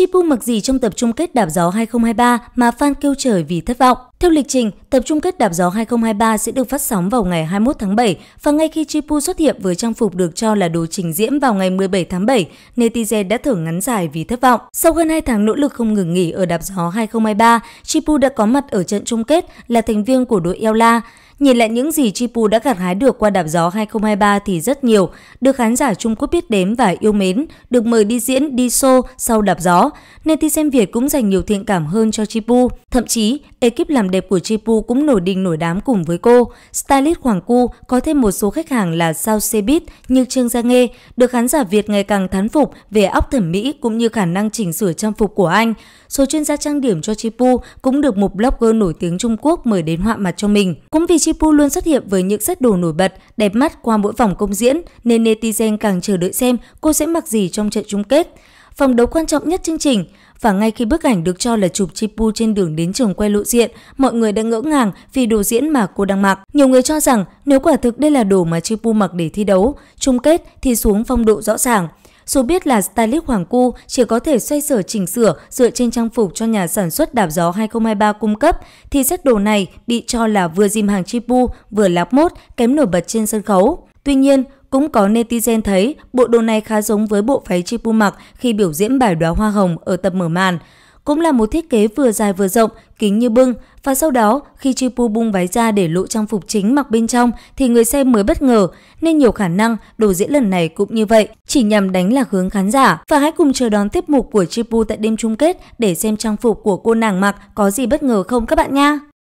Chi Pu mặc gì trong tập chung kết đạp gió 2023 mà fan kêu trời vì thất vọng. Theo lịch trình, tập chung kết đạp gió 2023 sẽ được phát sóng vào ngày 21 tháng 7 và ngay khi Chipu xuất hiện với trang phục được cho là đồ trình diễn vào ngày 17 tháng 7, netizen đã thở ngắn dài vì thất vọng. Sau hơn 2 tháng nỗ lực không ngừng nghỉ ở đạp gió 2023, Chipu đã có mặt ở trận chung kết là thành viên của đội Ella. Nhìn lại những gì Chipu đã gặt hái được qua đạp gió 2023 thì rất nhiều, được khán giả Trung Quốc biết đến và yêu mến, được mời đi diễn, đi show sau đạp gió, nên xem Việt cũng dành nhiều thiện cảm hơn cho Chipu. Thậm chí, ekip làm đẹp của Chipu cũng nổi đình nổi đám cùng với cô. Stylist Hoàng Cu có thêm một số khách hàng là sao xe bít như Trương Gia Nghê, được khán giả Việt ngày càng thán phục về óc thẩm mỹ cũng như khả năng chỉnh sửa trang phục của anh. Số chuyên gia trang điểm cho Chipu cũng được một blogger nổi tiếng Trung Quốc mời đến họa mặt cho mình. Cũng vì Chipu Chipu luôn xuất hiện với những set đồ nổi bật, đẹp mắt qua mỗi vòng công diễn, nên netizen càng chờ đợi xem cô sẽ mặc gì trong trận chung kết. Phòng đấu quan trọng nhất chương trình, và ngay khi bức ảnh được cho là chụp Chipu trên đường đến trường quay lộ diện, mọi người đã ngỡ ngàng vì đồ diễn mà cô đang mặc. Nhiều người cho rằng nếu quả thực đây là đồ mà Chipu mặc để thi đấu, chung kết thì xuống phong độ rõ ràng. Dù biết là stylist Hoàng Cu chỉ có thể xoay sở chỉnh sửa dựa trên trang phục cho nhà sản xuất đạp gió 2023 cung cấp, thì set đồ này bị cho là vừa dìm hàng chipu, vừa lạp mốt, kém nổi bật trên sân khấu. Tuy nhiên, cũng có netizen thấy bộ đồ này khá giống với bộ váy Chipu mặc khi biểu diễn bài đóa hoa hồng ở tập mở màn cũng là một thiết kế vừa dài vừa rộng, kính như bưng và sau đó khi Chipu bung váy ra để lộ trang phục chính mặc bên trong thì người xem mới bất ngờ nên nhiều khả năng đồ diễn lần này cũng như vậy chỉ nhằm đánh lạc hướng khán giả và hãy cùng chờ đón tiếp mục của Chipu tại đêm chung kết để xem trang phục của cô nàng mặc có gì bất ngờ không các bạn nha.